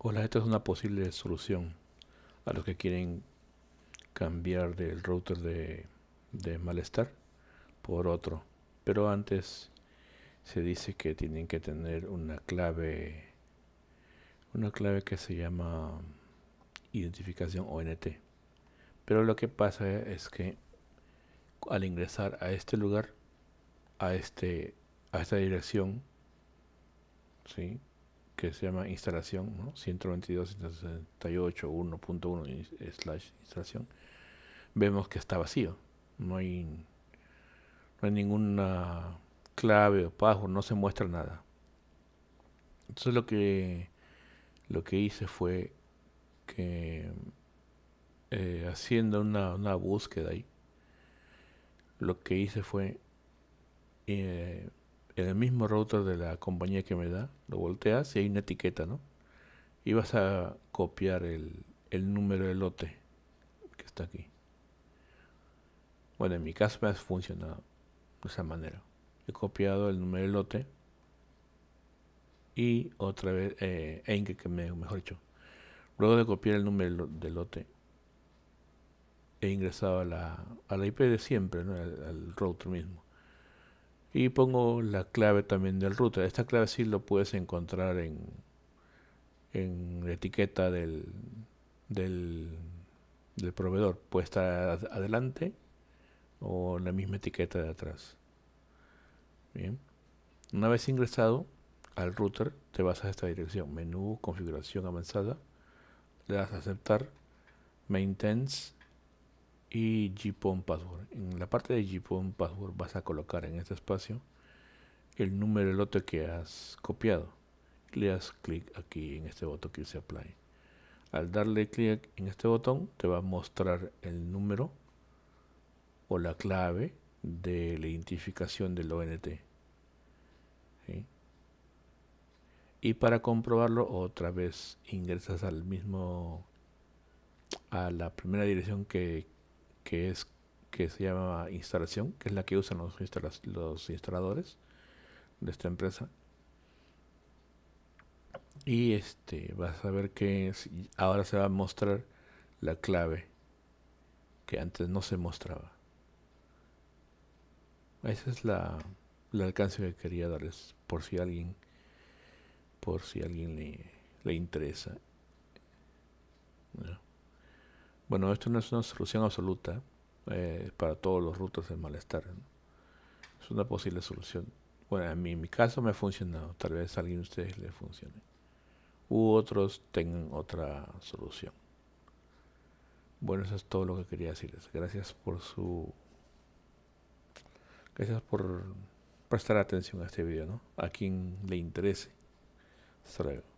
Hola, esta es una posible solución a los que quieren cambiar del router de, malestar por otro. Pero antes se dice que tienen que tener una clave, una clave que se llama identificación ONT. Pero lo que pasa es que al ingresar a este lugar, a, este, a esta dirección, ¿sí? que se llama instalación, ¿no? 122.168.1.1 slash instalación, vemos que está vacío. No hay, no hay ninguna clave o password, no se muestra nada. Entonces lo que, lo que hice fue que eh, haciendo una, búsqueda ahí, lo que hice fue eh, en el mismo router de la compañía que me da, lo volteas y hay una etiqueta, ¿no? Y vas a copiar el, número de lote que está aquí. Bueno, en mi caso me ha funcionado de esa manera. He copiado el número de lote y otra vez, en eh, que me, mejor dicho, luego de copiar el número de lote, he ingresado a la, IP de siempre, ¿no? al router mismo y pongo la clave también del router. Esta clave sí lo puedes encontrar en, en la etiqueta del, del, proveedor puesta adelante o en la misma etiqueta de atrás. Bien. Una vez ingresado al router, te vas a esta dirección. Menú, configuración avanzada. Le das a aceptar. Maintenance y GPON password. En la parte de GPON password vas a colocar en este espacio el número de lote que has copiado. Le das clic aquí en este botón que dice Apply. Al darle clic en este botón te va a mostrar el número o la clave de la identificación del ONT. Y para comprobarlo otra vez ingresas al mismo a la primera dirección que, que, es, que se llama instalación, que es la que usan los, los instaladores de esta empresa. Y este, vas a ver que ahora se va a mostrar la clave que antes no se mostraba. Ese es la, el alcance que quería darles por si alguien, por si alguien le, interesa. Bueno, esto no es una solución absoluta eh, para todos los rutos del malestar. Es una posible solución. Bueno, en mi caso me ha funcionado. Tal vez a alguien de ustedes le funcione. U otros tengan otra solución. Bueno, eso es todo lo que quería decirles. Gracias por su... Gracias por prestar atención a este video, ¿no? A quien le interese. Hasta